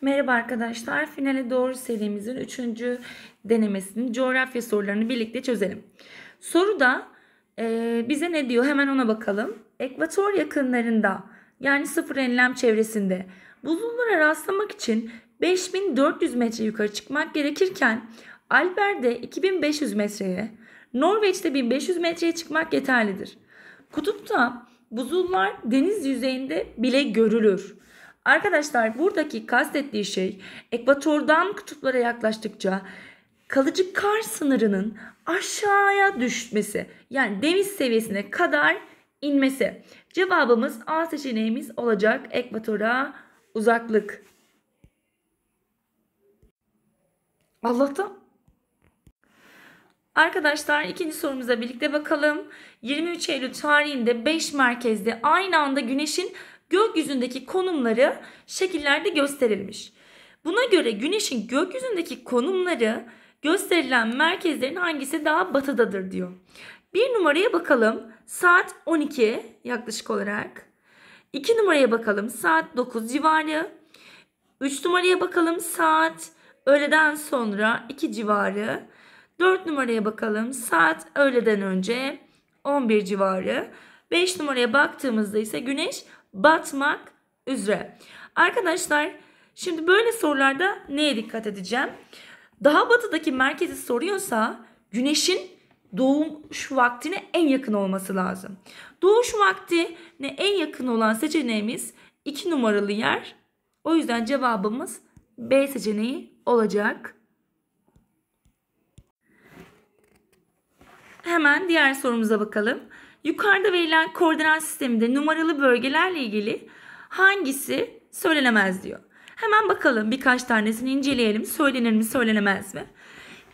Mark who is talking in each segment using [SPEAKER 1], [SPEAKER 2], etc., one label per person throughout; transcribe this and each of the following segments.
[SPEAKER 1] Merhaba arkadaşlar. Finale doğru serimizin 3. denemesinin coğrafya sorularını birlikte çözelim. Soruda e, bize ne diyor? Hemen ona bakalım. Ekvator yakınlarında yani sıfır enlem çevresinde buzullara rastlamak için 5400 metre yukarı çıkmak gerekirken Alper'de 2500 metreye, Norveç'te 1500 metreye çıkmak yeterlidir. Kutupta buzullar deniz yüzeyinde bile görülür. Arkadaşlar buradaki kastettiği şey ekvatordan kutuplara yaklaştıkça kalıcı kar sınırının aşağıya düşmesi yani deniz seviyesine kadar inmesi. Cevabımız A seçeneğimiz olacak ekvatora uzaklık. Allah'tan Arkadaşlar ikinci sorumuza birlikte bakalım. 23 Eylül tarihinde 5 merkezde aynı anda güneşin gökyüzündeki konumları şekillerde gösterilmiş. Buna göre güneşin gökyüzündeki konumları gösterilen merkezlerin hangisi daha batıdadır diyor. Bir numaraya bakalım. Saat 12 yaklaşık olarak. 2 numaraya bakalım. Saat 9 civarı. 3 numaraya bakalım. Saat öğleden sonra 2 civarı. 4 numaraya bakalım. Saat öğleden önce 11 civarı. 5 numaraya baktığımızda ise güneş batmak üzere. Arkadaşlar şimdi böyle sorularda neye dikkat edeceğim? Daha batıdaki merkezi soruyorsa güneşin doğuş vaktine en yakın olması lazım. Doğuş vaktine en yakın olan seçeneğimiz 2 numaralı yer. O yüzden cevabımız B seçeneği olacak. Hemen diğer sorumuza bakalım. Yukarıda verilen koordinat sisteminde numaralı bölgelerle ilgili hangisi söylenemez diyor. Hemen bakalım birkaç tanesini inceleyelim. Söylenir mi söylenemez mi?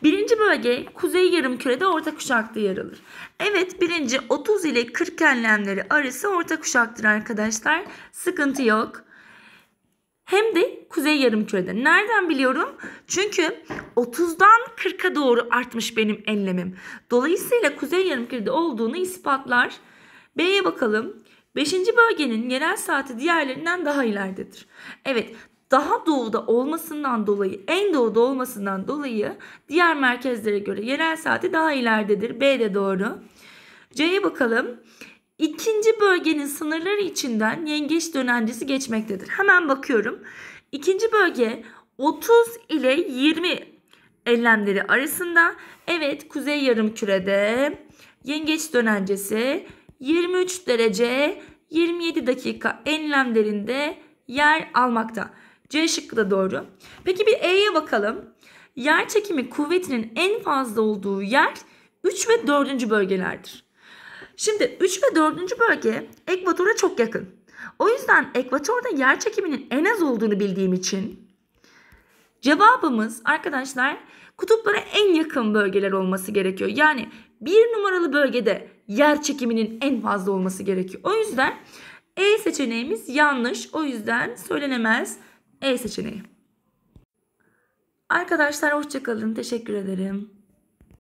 [SPEAKER 1] Birinci bölge kuzey yarım kürede orta kuşakta yer alır. Evet birinci 30 ile 40 enlemleri arası orta kuşaktır arkadaşlar. Sıkıntı yok hem de kuzey yarımkürede. Nereden biliyorum? Çünkü 30'dan 40'a doğru artmış benim enlemim. Dolayısıyla kuzey yarımkürede olduğunu ispatlar. B'ye bakalım. 5. bölgenin yerel saati diğerlerinden daha ileridedir. Evet, daha doğuda olmasından dolayı, en doğuda olmasından dolayı diğer merkezlere göre yerel saati daha ileridedir. B de doğru. C'ye bakalım. İkinci bölgenin sınırları içinden yengeç dönencesi geçmektedir. Hemen bakıyorum. İkinci bölge 30 ile 20 enlemleri arasında. Evet kuzey yarım kürede yengeç dönencesi 23 derece 27 dakika enlemlerinde yer almakta. C şıkkı da doğru. Peki bir E'ye bakalım. Yer çekimi kuvvetinin en fazla olduğu yer 3 ve 4. bölgelerdir. Şimdi 3 ve 4. bölge ekvatora çok yakın. O yüzden ekvatorda yer çekiminin en az olduğunu bildiğim için cevabımız arkadaşlar kutuplara en yakın bölgeler olması gerekiyor. Yani 1 numaralı bölgede yer çekiminin en fazla olması gerekiyor. O yüzden E seçeneğimiz yanlış. O yüzden söylenemez E seçeneği. Arkadaşlar hoşçakalın. Teşekkür ederim.